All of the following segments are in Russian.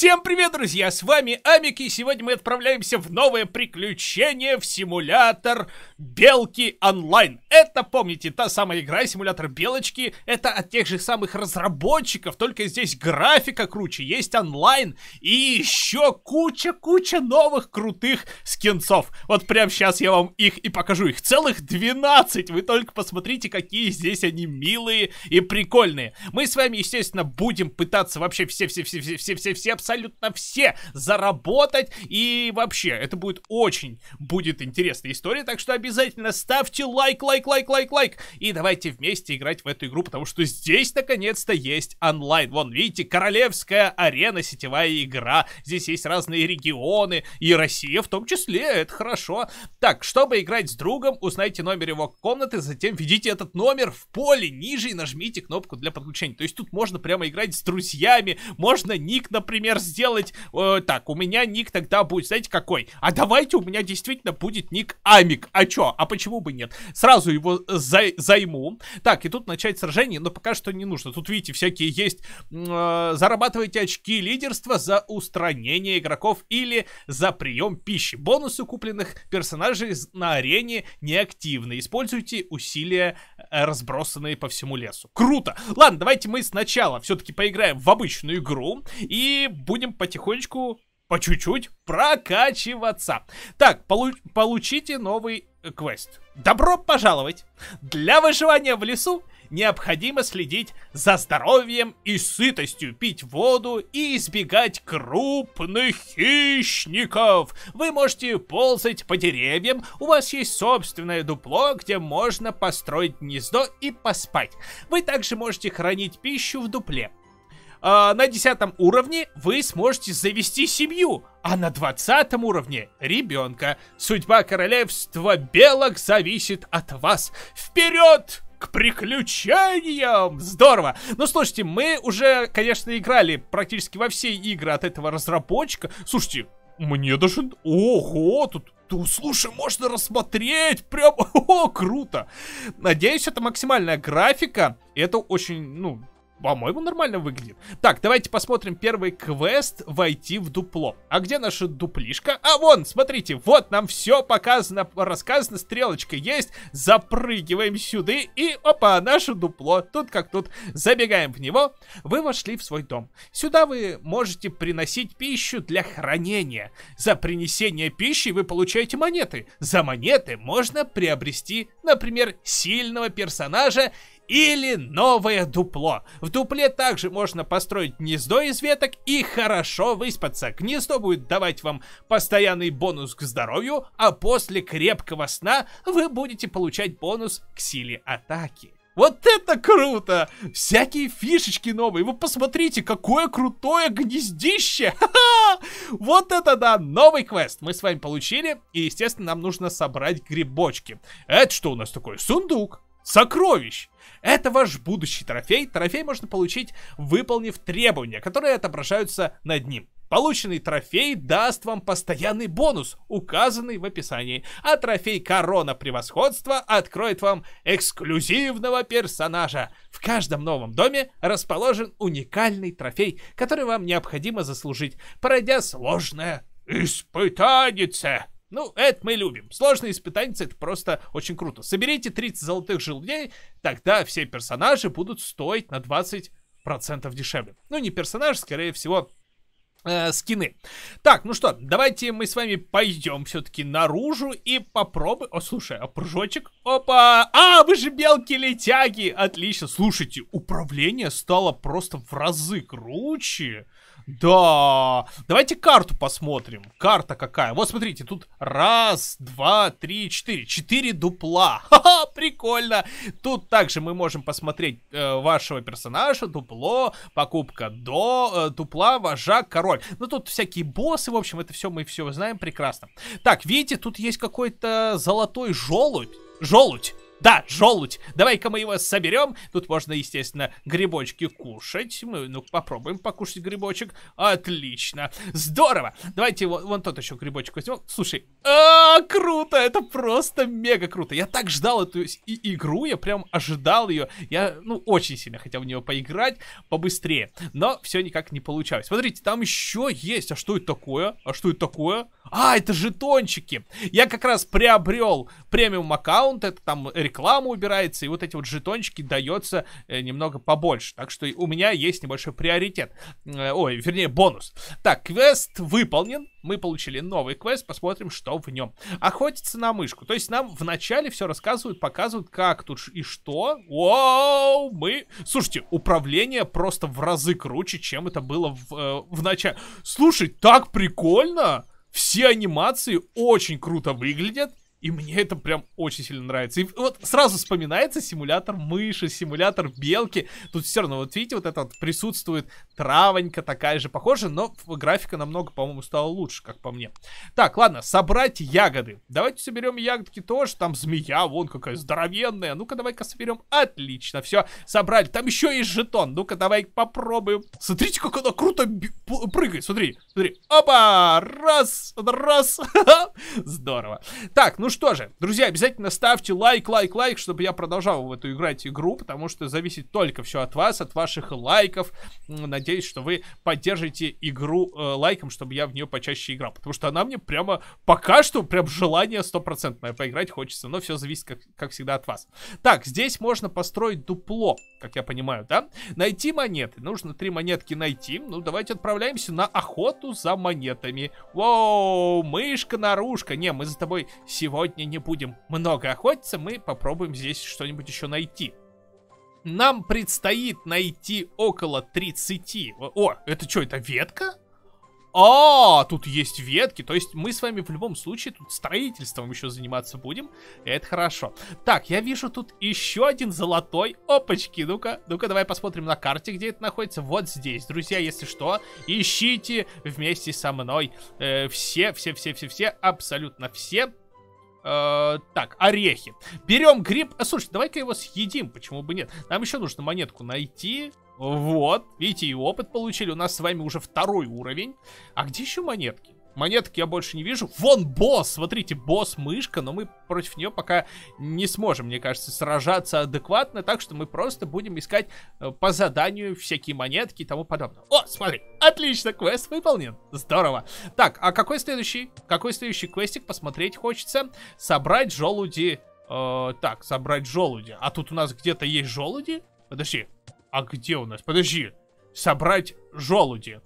Всем привет, друзья! С вами Амики, и сегодня мы отправляемся в новое приключение в симулятор Белки Онлайн. Это, помните, та самая игра, симулятор Белочки, это от тех же самых разработчиков, только здесь графика круче, есть онлайн и еще куча-куча новых крутых скинцов. Вот прямо сейчас я вам их и покажу, их целых 12, вы только посмотрите, какие здесь они милые и прикольные. Мы с вами, естественно, будем пытаться вообще все-все-все-все-все-все абсолютно все заработать. И вообще, это будет очень будет интересная история, так что обязательно ставьте лайк, лайк, лайк, лайк, лайк. И давайте вместе играть в эту игру, потому что здесь наконец-то есть онлайн. Вон, видите, королевская арена, сетевая игра. Здесь есть разные регионы, и Россия в том числе, это хорошо. Так, чтобы играть с другом, узнайте номер его комнаты, затем введите этот номер в поле ниже и нажмите кнопку для подключения. То есть тут можно прямо играть с друзьями, можно ник, например, сделать э, так, у меня ник тогда будет, знаете, какой? А давайте у меня действительно будет ник Амик. А чё? А почему бы нет? Сразу его за займу. Так, и тут начать сражение, но пока что не нужно. Тут, видите, всякие есть. Э, зарабатывайте очки лидерства за устранение игроков или за прием пищи. Бонусы купленных персонажей на арене неактивны. Используйте усилия, э, разбросанные по всему лесу. Круто! Ладно, давайте мы сначала все-таки поиграем в обычную игру и будем потихонечку по чуть-чуть прокачиваться. Так, получ получите новый э, квест. Добро пожаловать! Для выживания в лесу необходимо следить за здоровьем и сытостью, пить воду и избегать крупных хищников. Вы можете ползать по деревьям, у вас есть собственное дупло, где можно построить гнездо и поспать. Вы также можете хранить пищу в дупле. А, на десятом уровне вы сможете завести семью, а на двадцатом уровне ребенка. Судьба королевства белок зависит от вас. Вперед! к приключениям! Здорово! Ну, слушайте, мы уже, конечно, играли практически во все игры от этого разработчика. Слушайте, мне даже... Ого, тут... Да, слушай, можно рассмотреть, прям, о, круто. Надеюсь, это максимальная графика. Это очень, ну, по-моему, нормально выглядит. Так, давайте посмотрим первый квест «Войти в дупло». А где наша дуплишка? А вон, смотрите, вот нам все показано, рассказано, стрелочка есть. Запрыгиваем сюда и, опа, наше дупло. Тут как тут. Забегаем в него. Вы вошли в свой дом. Сюда вы можете приносить пищу для хранения. За принесение пищи вы получаете монеты. За монеты можно приобрести, например, сильного персонажа или новое дупло. В дупле также можно построить гнездо из веток и хорошо выспаться. Гнездо будет давать вам постоянный бонус к здоровью, а после крепкого сна вы будете получать бонус к силе атаки. Вот это круто! Всякие фишечки новые. Вы посмотрите, какое крутое гнездище! Вот это да! Новый квест мы с вами получили. И, естественно, нам нужно собрать грибочки. Это что у нас такое? Сундук сокровищ. Это ваш будущий трофей. Трофей можно получить, выполнив требования, которые отображаются над ним. Полученный трофей даст вам постоянный бонус, указанный в описании, а трофей Корона Превосходства откроет вам эксклюзивного персонажа. В каждом новом доме расположен уникальный трофей, который вам необходимо заслужить, пройдя сложное испытание. Ну, это мы любим. Сложные испытания, это просто очень круто. Соберите 30 золотых желудей, тогда все персонажи будут стоить на 20% дешевле. Ну, не персонаж, скорее всего, э, скины. Так, ну что, давайте мы с вами пойдем все-таки наружу и попробуем... О, слушай, а прыжочек? Опа! А, вы же белки-летяги! Отлично, слушайте, управление стало просто в разы круче. Да, давайте карту посмотрим. Карта какая? Вот смотрите, тут раз, два, три, четыре. Четыре дупла. Ха-ха, прикольно. Тут также мы можем посмотреть э, вашего персонажа, дупло, покупка до, э, дупла, вожак, король. Ну тут всякие боссы, в общем, это все мы все знаем прекрасно. Так, видите, тут есть какой-то золотой желудь. Желудь. Да, желудь. Давай-ка мы его соберем. Тут можно, естественно, грибочки кушать. Мы, ну, попробуем покушать грибочек. Отлично. Здорово. Давайте вон, вон тот еще грибочек возьмем. Слушай, а, круто. Это просто мега круто. Я так ждал эту и игру. Я прям ожидал ее. Я, ну, очень сильно хотел в нее поиграть побыстрее. Но все никак не получалось. Смотрите, там еще есть. А что это такое? А что это такое? А, это жетончики. Я как раз приобрел премиум аккаунт, это там реклама убирается, и вот эти вот жетончики дается э, немного побольше. Так что у меня есть небольшой приоритет. Э, ой, вернее, бонус. Так, квест выполнен. Мы получили новый квест, посмотрим, что в нем. Охотиться на мышку. То есть нам вначале все рассказывают, показывают, как тут и что. Вау, мы... Слушайте, управление просто в разы круче, чем это было в, э, в начале. Слушай, так прикольно! Все анимации очень круто выглядят, и мне это прям очень сильно нравится. И вот сразу вспоминается симулятор мыши, симулятор белки. Тут все равно, вот видите, вот это вот присутствует травонька такая же похожа, но графика намного, по-моему, стала лучше, как по мне. Так, ладно, собрать ягоды. Давайте соберем ягодки тоже, там змея, вон какая здоровенная. Ну-ка, давай-ка соберем. Отлично, все, собрали. Там еще есть жетон, ну-ка, давай попробуем. Смотрите, как она круто прыгает, смотри, смотри. Опа, раз, раз. Здорово. Так, ну что же, друзья, обязательно ставьте лайк, лайк, лайк, чтобы я продолжал в эту играть игру, потому что зависит только все от вас, от ваших лайков. Надеюсь, надеюсь, что вы поддержите игру э, лайком, чтобы я в нее почаще играл. Потому что она мне прямо пока что прям желание стопроцентное поиграть хочется. Но все зависит, как, как всегда, от вас. Так, здесь можно построить дупло, как я понимаю, да? Найти монеты. Нужно три монетки найти. Ну, давайте отправляемся на охоту за монетами. Воу, мышка-нарушка. Не, мы за тобой сегодня не будем много охотиться. Мы попробуем здесь что-нибудь еще найти. Нам предстоит найти около 30... О, это что, это ветка? А, тут есть ветки, то есть мы с вами в любом случае тут строительством еще заниматься будем, это хорошо. Так, я вижу тут еще один золотой, опачки, ну-ка, ну-ка давай посмотрим на карте, где это находится, вот здесь, друзья, если что, ищите вместе со мной э, все, все, все, все, все, абсолютно все Э, так, орехи. Берем гриб. А, слушай, давай-ка его съедим, почему бы нет. Нам еще нужно монетку найти. Вот, видите, и опыт получили. У нас с вами уже второй уровень. А где еще монетки? Монеток я больше не вижу. Вон босс! Смотрите, босс-мышка, но мы против нее пока не сможем, мне кажется, сражаться адекватно, так что мы просто будем искать э, по заданию всякие монетки и тому подобное. О, смотри, отлично, квест выполнен. Здорово. Так, а какой следующий? Какой следующий квестик посмотреть хочется? Собрать желуди. Э, так, собрать желуди. А тут у нас где-то есть желуди? Подожди, а где у нас? Подожди. Собрать желуди.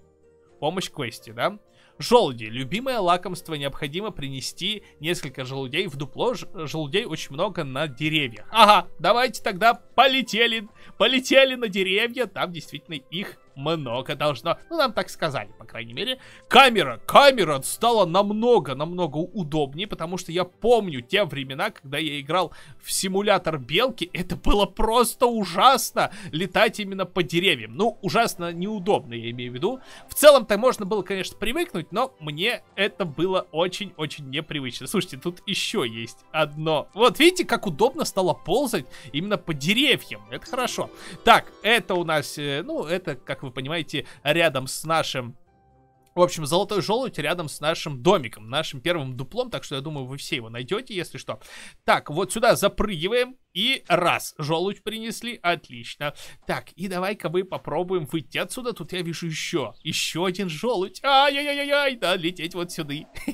Помощь квесте, да? Да. Желуди. Любимое лакомство необходимо принести несколько желудей в дупло. Желудей очень много на деревьях. Ага, давайте тогда полетели, полетели на деревья. Там действительно их много должно. Ну, нам так сказали, по крайней мере. Камера, камера стала намного, намного удобнее, потому что я помню те времена, когда я играл в симулятор белки, это было просто ужасно летать именно по деревьям. Ну, ужасно неудобно, я имею в виду. В целом-то можно было, конечно, привыкнуть, но мне это было очень-очень непривычно. Слушайте, тут еще есть одно. Вот видите, как удобно стало ползать именно по деревьям. Это хорошо. Так, это у нас, э, ну, это как вы понимаете, рядом с нашим в общем, золотой желудь рядом с нашим домиком, нашим первым дуплом, так что я думаю, вы все его найдете, если что. Так, вот сюда запрыгиваем. И раз, желудь принесли, отлично. Так, и давай-ка мы попробуем выйти отсюда. Тут я вижу еще, еще один желудь. Ай-яй-яй-яй, да, лететь вот сюда.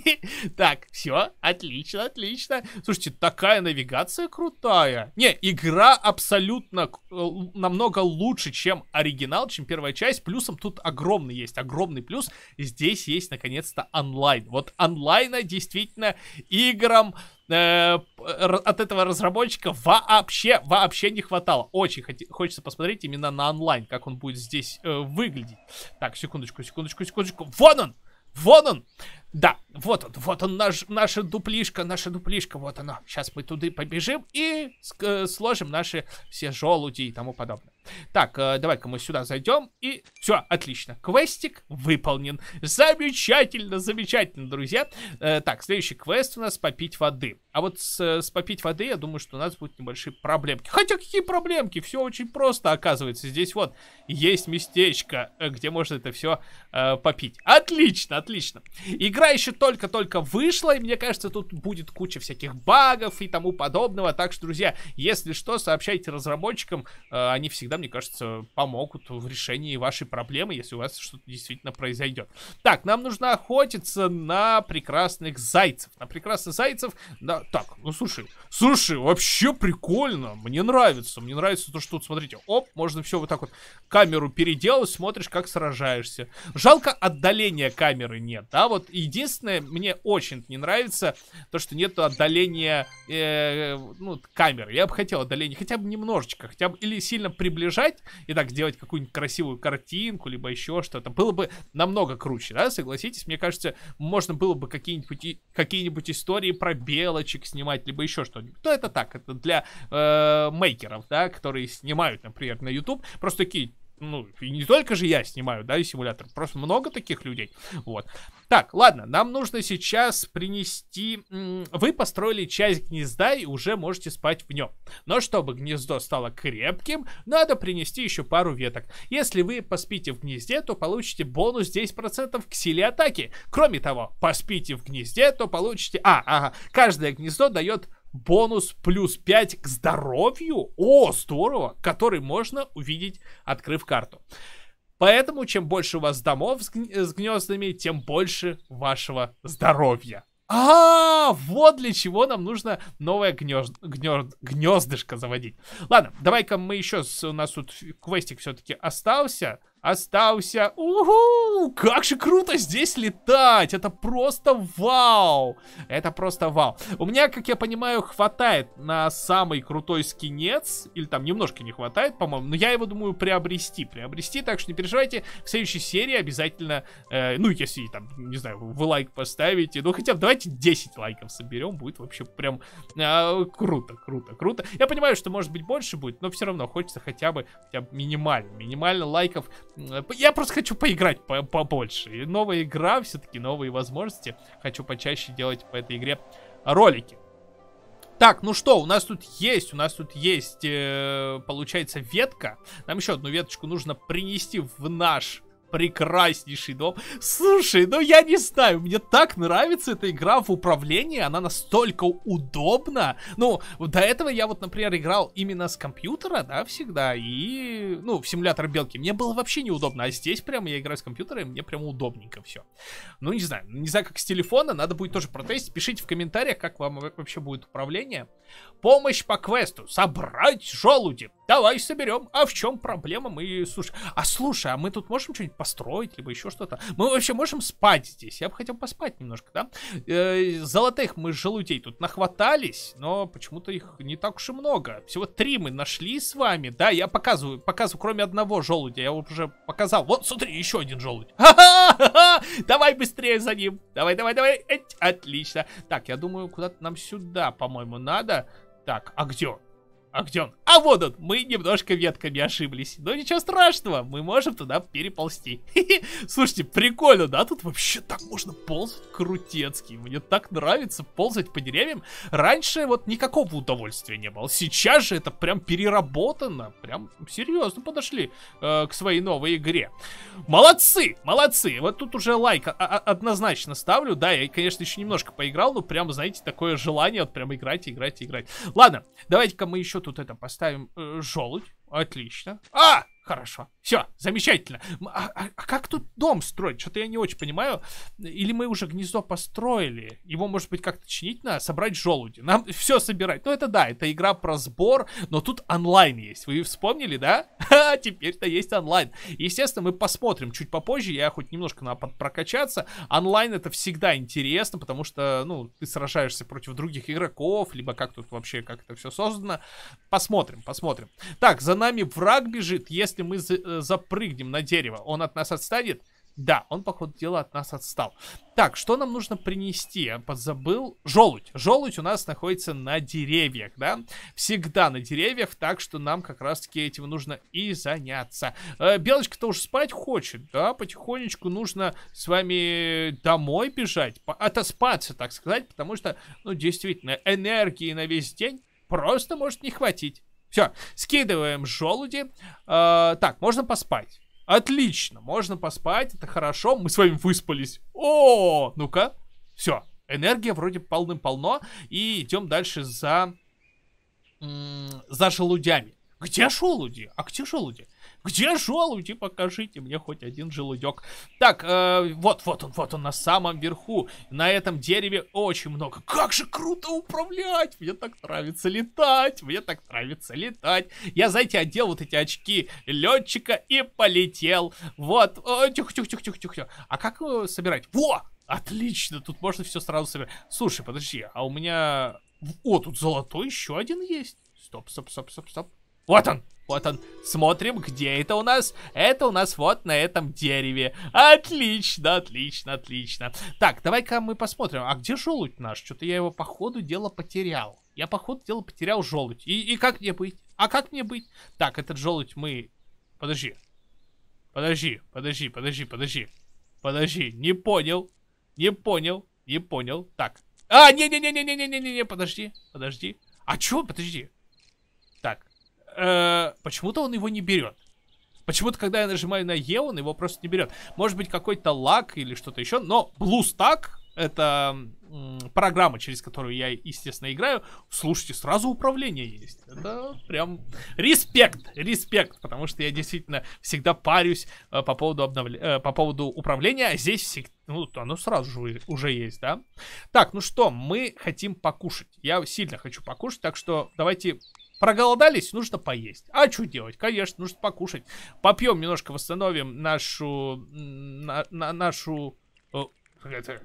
Так, все, отлично, отлично. Слушайте, такая навигация крутая. Не, игра абсолютно э, намного лучше, чем оригинал, чем первая часть. Плюсом тут огромный есть, огромный плюс. Здесь есть, наконец-то, онлайн. Вот онлайна действительно играм Э, от этого разработчика вообще, вообще не хватало. Очень хоти, хочется посмотреть именно на онлайн, как он будет здесь э, выглядеть. Так, секундочку, секундочку, секундочку. Вон он! Вон он! Да, вот он, вот он, наш, наша дуплишка, наша дуплишка, вот она. Сейчас мы туда побежим и э, сложим наши все желуди и тому подобное. Так, э, давай-ка мы сюда зайдем. И все, отлично. Квестик выполнен. Замечательно, замечательно, друзья. Э, так, следующий квест у нас попить воды. А вот с, с попить воды, я думаю, что у нас будут небольшие проблемки. Хотя какие проблемки? Все очень просто оказывается. Здесь вот есть местечко, э, где можно это все э, попить. Отлично, отлично. Игра еще только-только вышла, и мне кажется, тут будет куча всяких багов и тому подобного. Так что, друзья, если что, сообщайте разработчикам, э, они всегда всегда, мне кажется, помогут в решении вашей проблемы, если у вас что-то действительно произойдет. Так, нам нужно охотиться на прекрасных зайцев. На прекрасных зайцев... Да, так, ну слушай, слушай, вообще прикольно, мне нравится. Мне нравится то, что тут, смотрите, оп, можно все вот так вот камеру переделать, смотришь, как сражаешься. Жалко, отдаления камеры нет, да, вот единственное, мне очень не нравится, то, что нет отдаления, э, ну, камеры. Я бы хотел отдаление хотя бы немножечко, хотя бы или сильно приблизить приближать и так сделать какую-нибудь красивую картинку, либо еще что-то, было бы намного круче, да, согласитесь? Мне кажется, можно было бы какие-нибудь какие нибудь истории про белочек снимать, либо еще что-нибудь. Но это так, это для э, мейкеров, да, которые снимают, например, на YouTube, просто такие, ну, и не только же я снимаю, да, и симулятор, просто много таких людей, вот. Так, ладно, нам нужно сейчас принести... Вы построили часть гнезда и уже можете спать в нем. Но чтобы гнездо стало крепким, надо принести еще пару веток. Если вы поспите в гнезде, то получите бонус 10% к силе атаки. Кроме того, поспите в гнезде, то получите... А, ага, каждое гнездо дает бонус плюс 5 к здоровью, о, здорово, который можно увидеть, открыв карту. Поэтому, чем больше у вас домов с, э, гнездами, тем больше вашего здоровья. А, вот для чего нам нужно новое гнезд... Гнезд... гнездышко заводить. Ладно, давай-ка мы еще... У нас тут квестик все-таки остался остался. уху, Как же круто здесь летать! Это просто вау! Это просто вау. У меня, как я понимаю, хватает на самый крутой скинец. Или там немножко не хватает, по-моему. Но я его думаю приобрести. Приобрести, так что не переживайте. В следующей серии обязательно, э, ну, если там, не знаю, вы лайк поставите. Ну, хотя бы давайте 10 лайков соберем. Будет вообще прям э, круто, круто, круто. Я понимаю, что может быть больше будет, но все равно хочется хотя бы, хотя бы минимально, минимально лайков я просто хочу поиграть побольше. И новая игра, все-таки новые возможности. Хочу почаще делать по этой игре ролики. Так, ну что, у нас тут есть, у нас тут есть, э, получается, ветка. Нам еще одну веточку нужно принести в наш прекраснейший дом. Слушай, ну я не знаю, мне так нравится эта игра в управлении, она настолько удобна. Ну, до этого я вот, например, играл именно с компьютера, да, всегда, и, ну, в симулятор белки. Мне было вообще неудобно, а здесь прямо я играю с компьютера, и мне прямо удобненько все. Ну, не знаю, не знаю, как с телефона, надо будет тоже протестить. Пишите в комментариях, как вам вообще будет управление. Помощь по квесту. Собрать желуди. Давай соберем. А в чем проблема? Мы, слушай, а слушай, а мы тут можем что-нибудь построить, либо еще что-то. Мы вообще можем спать здесь. Я бы хотел поспать немножко, да? Э, золотых мы желудей тут нахватались, но почему-то их не так уж и много. Всего три мы нашли с вами. Да, я показываю, показываю, кроме одного желудя. Я уже показал. Вот, смотри, еще один желудь. Ха-ха-ха! Давай быстрее за ним. Давай, давай, давай. Эть, отлично. Так, я думаю, куда-то нам сюда, по-моему, надо. Так, а где? А где он? А вот он! Мы немножко ветками ошиблись. Но ничего страшного, мы можем туда переползти. Слушайте, прикольно, да? Тут вообще так можно ползать крутецкий. Мне так нравится ползать по деревьям. Раньше вот никакого удовольствия не было. Сейчас же это прям переработано. Прям серьезно подошли э, к своей новой игре. Молодцы, молодцы. Вот тут уже лайк однозначно ставлю. Да, я, конечно, еще немножко поиграл, но прям, знаете, такое желание вот прям играть, играть, играть. Ладно, давайте-ка мы еще тут это? Поставим э, желудь. Отлично. А! Хорошо. Все, замечательно. А, а, а как тут дом строить? Что-то я не очень понимаю. Или мы уже гнездо построили? Его, может быть, как-то чинить надо? Собрать желуди. Нам все собирать. Ну, это да, это игра про сбор, но тут онлайн есть. Вы вспомнили, да? Ха, теперь-то есть онлайн. Естественно, мы посмотрим чуть попозже. Я хоть немножко надо прокачаться. Онлайн это всегда интересно, потому что, ну, ты сражаешься против других игроков, либо как тут вообще, как это все создано. Посмотрим, посмотрим. Так, за нами враг бежит. Если если мы э, запрыгнем на дерево, он от нас отстанет? Да, он, по ходу дела, от нас отстал. Так, что нам нужно принести? Я подзабыл. Желудь. Желудь у нас находится на деревьях, да? Всегда на деревьях, так что нам как раз-таки этим нужно и заняться. Э, Белочка-то уж спать хочет, да? Потихонечку нужно с вами домой бежать, отоспаться, так сказать, потому что, ну, действительно, энергии на весь день просто может не хватить. Все, скидываем желуди. А, так, можно поспать. Отлично, можно поспать, это хорошо. Мы с вами выспались. О, ну-ка. Все, энергия вроде полным-полно. И идем дальше за... За желудями. Где желуди? А где желуди? Где желуди? Ну, типа, Покажите мне хоть один желудек. Так, э, вот, вот он, вот он на самом верху. На этом дереве очень много. Как же круто управлять! Мне так нравится летать! Мне так нравится летать! Я, знаете, одел вот эти очки летчика и полетел. Вот. Тихо-тихо-тихо-тихо-тихо. Э, а как э, собирать? Во! Отлично, тут можно все сразу собирать. Слушай, подожди, а у меня... О, тут золотой еще один есть. Стоп, стоп, стоп, стоп, стоп. Вот он! Вот он. Смотрим, где это у нас. Это у нас вот на этом дереве. Отлично, отлично, отлично. Так, давай-ка мы посмотрим. А где желудь наш? Что-то я его по ходу дела потерял. Я по ходу дела потерял желудь. И, и как мне быть? А как мне быть? Так, этот желудь мы... Подожди. Подожди, подожди, подожди, подожди. Подожди, не понял. Не понял, не понял. Так. А, не-не-не-не-не-не-не-не, подожди, подожди. А чё, подожди. Э, почему-то он его не берет. Почему-то, когда я нажимаю на Е, он его просто не берет. Может быть, какой-то лак или что-то еще, но BlueStack, это программа, через которую я, естественно, играю, слушайте, сразу управление есть. Это прям респект, респект, потому что я действительно всегда парюсь э, по поводу, обновле, Э, по поводу управления, а здесь всег... ну, оно сразу же уже есть, да? Так, ну что, мы хотим покушать. Я сильно хочу покушать, так что давайте Проголодались, нужно поесть. А что делать? Конечно, нужно покушать. Попьем немножко, восстановим нашу... На, на, нашу... Э, это,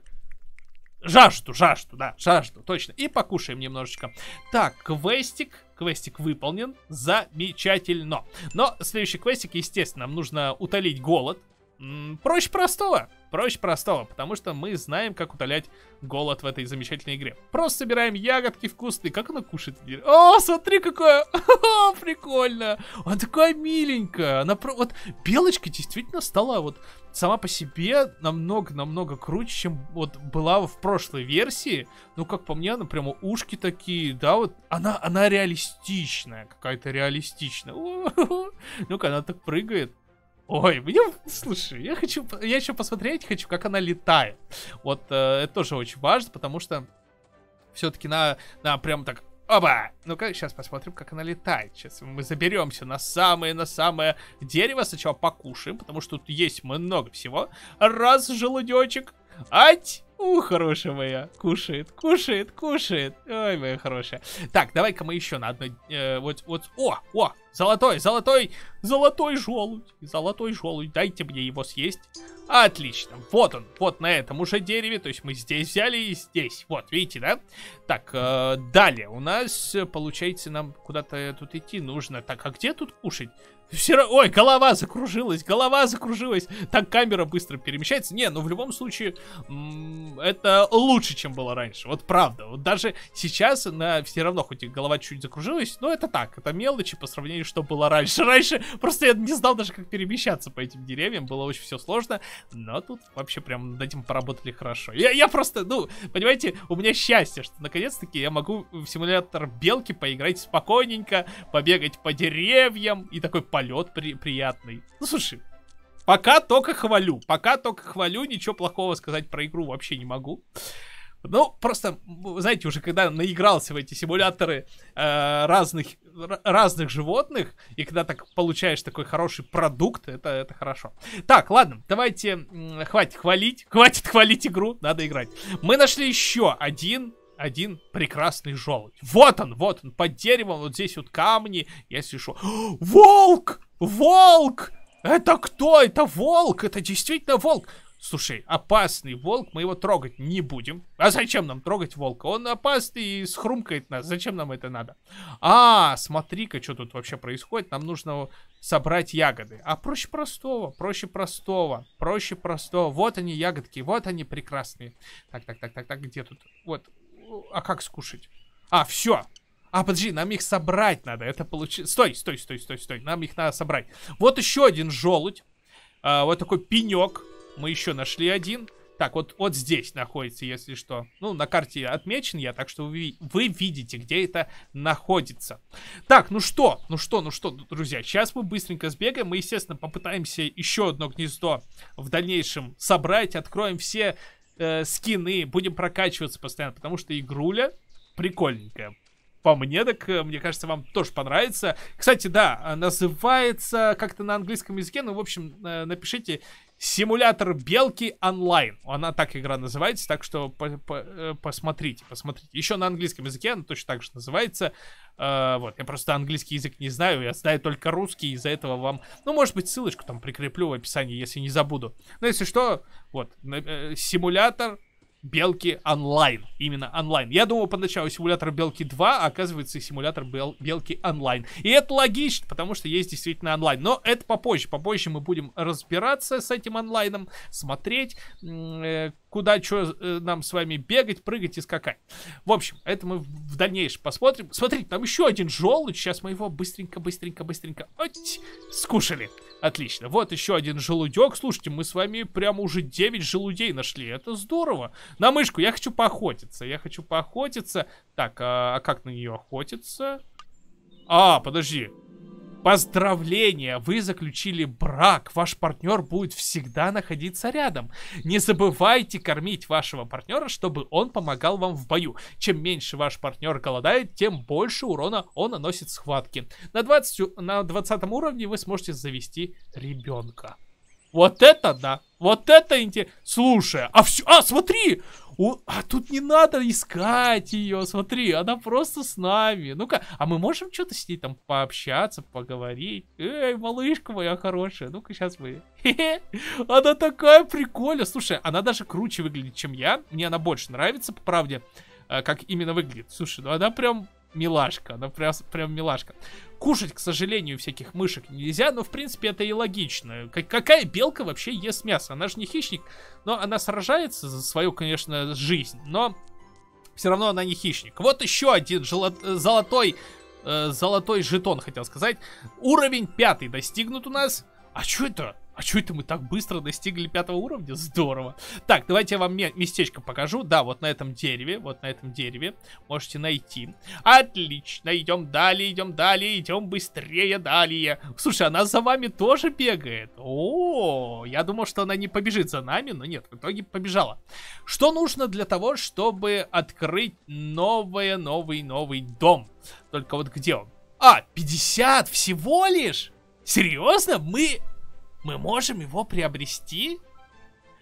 жажду, жажду, да, жажду, точно. И покушаем немножечко. Так, квестик. Квестик выполнен. Замечательно. Но следующий квестик, естественно, нам нужно утолить голод. М -м, проще простого. Проще простого, потому что мы знаем, как утолять голод в этой замечательной игре. Просто собираем ягодки вкусные. Как она кушает? О, смотри, какое! О, прикольно! Она такая миленькая. Она про... Вот белочка действительно стала вот сама по себе намного-намного круче, чем вот была в прошлой версии. Ну, как по мне, она прямо ушки такие, да, вот. Она, она реалистичная, какая-то реалистичная. Ну-ка, она так прыгает. Ой, мне, слушай, я хочу, я еще посмотреть хочу, как она летает. Вот э, это тоже очень важно, потому что все-таки на, на прям так, оба. Ну-ка, сейчас посмотрим, как она летает. Сейчас мы заберемся на самое, на самое дерево. Сначала покушаем, потому что тут есть много всего. Раз желудечек, ать. У, хорошая моя. Кушает, кушает, кушает. Ой, моя хорошая. Так, давай-ка мы еще на одной... Э, вот, вот... О, о, золотой, золотой, золотой желудь. Золотой желудь. Дайте мне его съесть. Отлично. Вот он, вот на этом уже дереве. То есть мы здесь взяли и здесь. Вот, видите, да? Так, э, далее. У нас, получается, нам куда-то тут идти нужно. Так, а где тут кушать? Все Ой, голова закружилась, голова закружилась. Так камера быстро перемещается. Не, ну в любом случае, это лучше, чем было раньше. Вот правда. Вот даже сейчас на все равно, хоть и голова чуть закружилась, но это так, это мелочи по сравнению, что было раньше. Раньше просто я не знал даже, как перемещаться по этим деревьям. Было очень все сложно. Но тут вообще прям над этим поработали хорошо. Я, я просто, ну, понимаете, у меня счастье, что наконец-таки я могу в симулятор белки поиграть спокойненько, побегать по деревьям и такой полет при приятный. Ну, слушай, пока только хвалю. Пока только хвалю, ничего плохого сказать про игру вообще не могу. Ну, просто, знаете, уже когда наигрался в эти симуляторы э, разных, разных животных, и когда так получаешь такой хороший продукт, это, это хорошо. Так, ладно, давайте, хватит хвалить, хватит хвалить игру, надо играть. Мы нашли еще один один прекрасный желудь. Вот он, вот он, под деревом, вот здесь вот камни. Я слышу, волк! Волк! Это кто? Это волк! Это действительно волк! Слушай, опасный волк, мы его трогать не будем. А зачем нам трогать волка? Он опасный и схрумкает нас. Зачем нам это надо? А, смотри-ка, что тут вообще происходит. Нам нужно собрать ягоды. А проще простого, проще простого, проще простого. Вот они ягодки, вот они прекрасные. Так, так, так, так, так, где тут? Вот, а как скушать? А, все. А, подожди, нам их собрать надо. Это получилось... Стой, стой, стой, стой, стой. Нам их надо собрать. Вот еще один желудь. А, вот такой пенек. Мы еще нашли один. Так, вот, вот здесь находится, если что. Ну, на карте отмечен я, так что вы, вы видите, где это находится. Так, ну что, ну что, ну что, друзья, сейчас мы быстренько сбегаем. Мы, естественно, попытаемся еще одно гнездо в дальнейшем собрать. Откроем все э, скины, будем прокачиваться постоянно, потому что игруля прикольненькая. По мне, так э, мне кажется, вам тоже понравится. Кстати, да, а, называется как-то на английском языке, ну, в общем, э, напишите, Симулятор белки онлайн. Она так игра называется, так что по -по э, посмотрите, посмотрите. Еще на английском языке она точно так же называется. Э, вот, я просто английский язык не знаю, я знаю только русский, из-за этого вам... Ну, может быть, ссылочку там прикреплю в описании, если не забуду. Но если что, вот, э, симулятор Белки онлайн. Именно онлайн. Я думал поначалу симулятор Белки 2, а оказывается симулятор Бел Белки онлайн. И это логично, потому что есть действительно онлайн. Но это попозже. Попозже мы будем разбираться с этим онлайном, смотреть, э, куда что э, нам с вами бегать, прыгать и скакать. В общем, это мы в дальнейшем посмотрим. Смотрите, там еще один желудь. Сейчас мы его быстренько, быстренько, быстренько Оть, скушали. Отлично. Вот еще один желудек. Слушайте, мы с вами прямо уже 9 желудей нашли. Это здорово. На мышку я хочу поохотиться. Я хочу поохотиться. Так, а, а как на нее охотиться? А, подожди. Поздравления! Вы заключили брак. Ваш партнер будет всегда находиться рядом. Не забывайте кормить вашего партнера, чтобы он помогал вам в бою. Чем меньше ваш партнер голодает, тем больше урона он наносит схватке. На 20, на 20 уровне вы сможете завести ребенка. Вот это да! Вот это интересно! Слушай, а все... А, смотри! Он... А тут не надо искать ее, смотри, она просто с нами. Ну-ка, а мы можем что-то с ней там пообщаться, поговорить? Эй, малышка моя хорошая, ну-ка сейчас мы... Она такая прикольная. Слушай, она даже круче выглядит, чем я. Мне она больше нравится, по правде, э, как именно выглядит. Слушай, ну она прям милашка. Она прям, прям милашка. Кушать, к сожалению, всяких мышек нельзя, но, в принципе, это и логично. Как, какая белка вообще ест мясо? Она же не хищник, но она сражается за свою, конечно, жизнь, но все равно она не хищник. Вот еще один золотой, э, золотой жетон, хотел сказать. Уровень пятый достигнут у нас. А что это? А что это мы так быстро достигли пятого уровня? Здорово. Так, давайте я вам местечко покажу. Да, вот на этом дереве, вот на этом дереве можете найти. Отлично, идем далее, идем далее, идем быстрее далее. Слушай, она за вами тоже бегает. О, я думал, что она не побежит за нами, но нет, в итоге побежала. Что нужно для того, чтобы открыть новый, новый, новый дом? Только вот где он? А, 50 всего лишь? Серьезно? Мы мы можем его приобрести?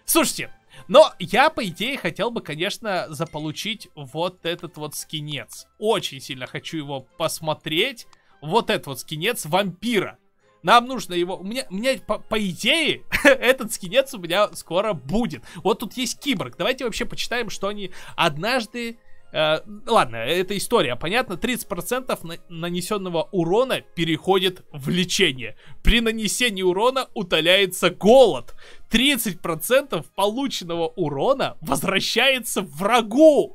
Слушайте, но я, по идее, хотел бы, конечно, заполучить вот этот вот скинец. Очень сильно хочу его посмотреть. Вот этот вот скинец вампира. Нам нужно его... У меня, у меня по, по идее, этот скинец у меня скоро будет. Вот тут есть киборг. Давайте вообще почитаем, что они однажды Э, ладно, это история, понятно. 30% на нанесенного урона переходит в лечение. При нанесении урона утоляется голод. 30% полученного урона возвращается врагу.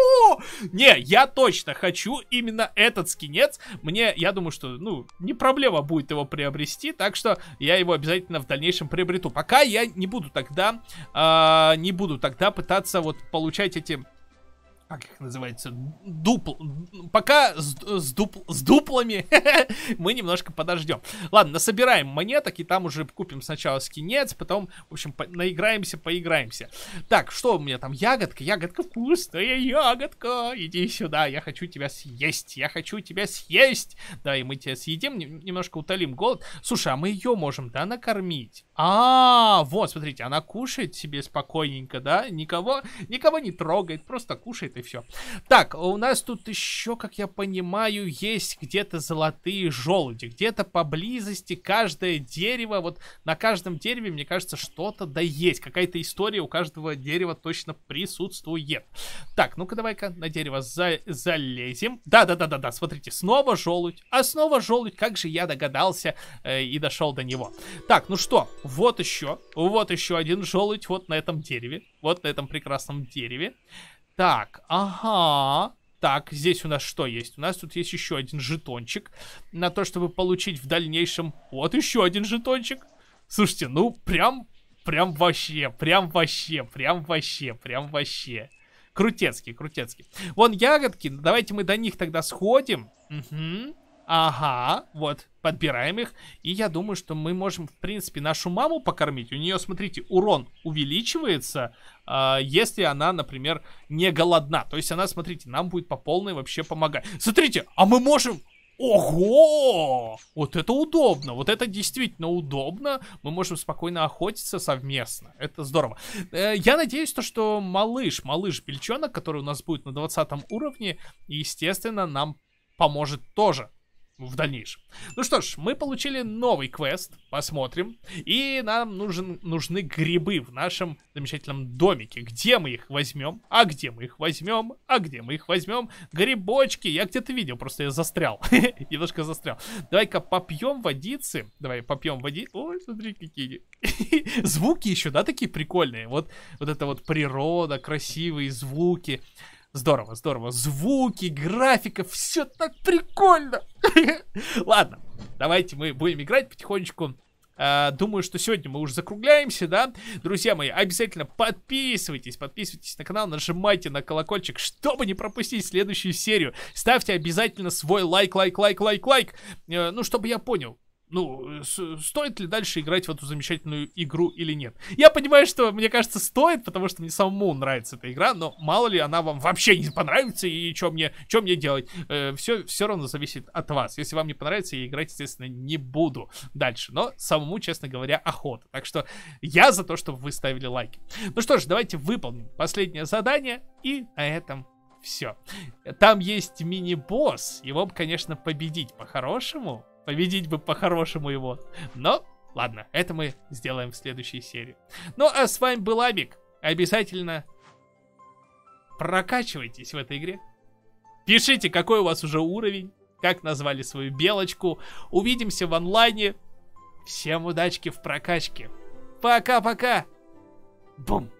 Не, я точно хочу именно этот скинец. Мне, я думаю, что, ну, не проблема будет его приобрести, так что я его обязательно в дальнейшем приобрету. Пока я не буду тогда, э, не буду тогда пытаться вот получать эти как их называется, дупл. Пока с, с, дупл, с дуплами мы немножко подождем. Ладно, насобираем монеток, и там уже купим сначала скинец, потом, в общем, по наиграемся, поиграемся. Так, что у меня там? Ягодка, ягодка вкусная, ягодка, иди сюда, я хочу тебя съесть, я хочу тебя съесть. Да, и мы тебя съедим, немножко утолим голод. Слушай, а мы ее можем, да, накормить? А, вот, смотрите, она кушает себе спокойненько, да? Никого, никого не трогает, просто кушает и все. Так, у нас тут еще, как я понимаю, есть где-то золотые желуди. Где-то поблизости каждое дерево, вот на каждом дереве, мне кажется, что-то да есть. Какая-то история у каждого дерева точно присутствует. Так, ну-ка давай-ка на дерево за залезем. Да-да-да-да-да, смотрите, снова желудь, а снова желудь, как же я догадался э, и дошел до него. Так, ну что, вот еще, вот еще один желудь вот на этом дереве. Вот на этом прекрасном дереве. Так, ага. Так, здесь у нас что есть? У нас тут есть еще один жетончик на то, чтобы получить в дальнейшем вот еще один жетончик. Слушайте, ну прям, прям вообще, прям вообще, прям вообще, прям вообще. Крутецкий, крутецкий. Вон ягодки, давайте мы до них тогда сходим. Угу. Ага, вот, подбираем их. И я думаю, что мы можем, в принципе, нашу маму покормить. У нее, смотрите, урон увеличивается, э, если она, например, не голодна. То есть она, смотрите, нам будет по полной вообще помогать. Смотрите, а мы можем... Ого! Вот это удобно, вот это действительно удобно. Мы можем спокойно охотиться совместно. Это здорово. Э, я надеюсь, то, что малыш, малыш Бельчонок, который у нас будет на 20 уровне, естественно, нам поможет тоже в дальнейшем. Ну что ж, мы получили новый квест, посмотрим. И нам нужен, нужны грибы в нашем замечательном домике. Где мы их возьмем? А где мы их возьмем? А где мы их возьмем? Грибочки! Я где-то видел, просто я застрял. Немножко застрял. Давай-ка попьем водицы. Давай попьем води... Ой, смотри, какие. Звуки еще, да, такие прикольные? Вот, вот это вот природа, красивые звуки. Здорово, здорово. Звуки, графика, все так прикольно. Ладно, давайте мы будем играть потихонечку. А, думаю, что сегодня мы уже закругляемся, да? Друзья мои, обязательно подписывайтесь, подписывайтесь на канал, нажимайте на колокольчик, чтобы не пропустить следующую серию. Ставьте обязательно свой лайк, лайк, лайк, лайк, лайк, э, ну, чтобы я понял, ну, стоит ли дальше играть в эту замечательную игру или нет. Я понимаю, что, мне кажется, стоит, потому что мне самому нравится эта игра, но мало ли она вам вообще не понравится, и что мне, что мне делать. Э, все, все равно зависит от вас. Если вам не понравится, я играть, естественно, не буду дальше. Но самому, честно говоря, охота. Так что я за то, чтобы вы ставили лайки. Ну что ж, давайте выполним последнее задание, и на этом все. Там есть мини-босс, его, конечно, победить по-хорошему, победить бы по-хорошему его. Но, ладно, это мы сделаем в следующей серии. Ну, а с вами был Абик. Обязательно прокачивайтесь в этой игре. Пишите, какой у вас уже уровень, как назвали свою белочку. Увидимся в онлайне. Всем удачки в прокачке. Пока-пока. Бум.